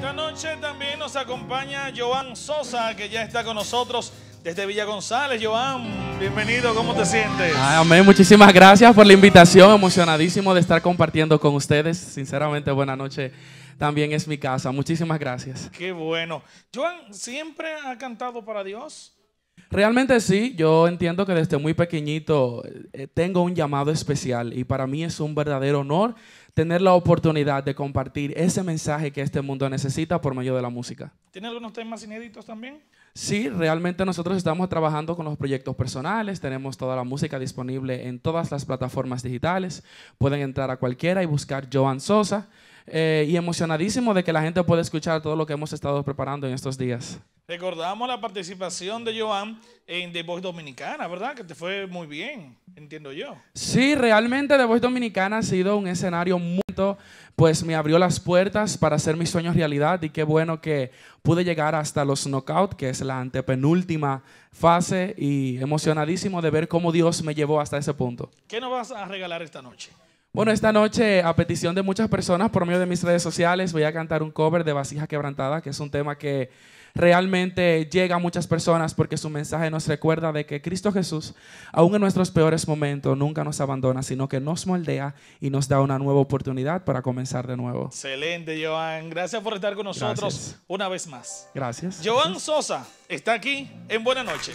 Esta noche también nos acompaña Joan Sosa, que ya está con nosotros desde Villa González. Joan, bienvenido, ¿cómo te sientes? amén, muchísimas gracias por la invitación, emocionadísimo de estar compartiendo con ustedes. Sinceramente, buena noche. También es mi casa. Muchísimas gracias. Qué bueno. Joan, ¿siempre ha cantado para Dios? Realmente sí, yo entiendo que desde muy pequeñito eh, tengo un llamado especial y para mí es un verdadero honor tener la oportunidad de compartir ese mensaje que este mundo necesita por medio de la música. ¿Tiene algunos temas inéditos también? Sí, realmente nosotros estamos trabajando con los proyectos personales, tenemos toda la música disponible en todas las plataformas digitales, pueden entrar a cualquiera y buscar Joan Sosa. Eh, y emocionadísimo de que la gente pueda escuchar todo lo que hemos estado preparando en estos días. Recordamos la participación de Joan en The Voice Dominicana, ¿verdad? Que te fue muy bien, entiendo yo. Sí, realmente The Voice Dominicana ha sido un escenario muy... Pues me abrió las puertas para hacer mis sueños realidad y qué bueno que pude llegar hasta los knockout, que es la antepenúltima fase y emocionadísimo de ver cómo Dios me llevó hasta ese punto. ¿Qué nos vas a regalar esta noche? Bueno, esta noche, a petición de muchas personas, por medio de mis redes sociales, voy a cantar un cover de Vasija Quebrantada, que es un tema que realmente llega a muchas personas porque su mensaje nos recuerda de que Cristo Jesús, aún en nuestros peores momentos, nunca nos abandona, sino que nos moldea y nos da una nueva oportunidad para comenzar de nuevo. Excelente, Joan. Gracias por estar con nosotros una vez más. Gracias. Joan Sosa está aquí en Buena Noche.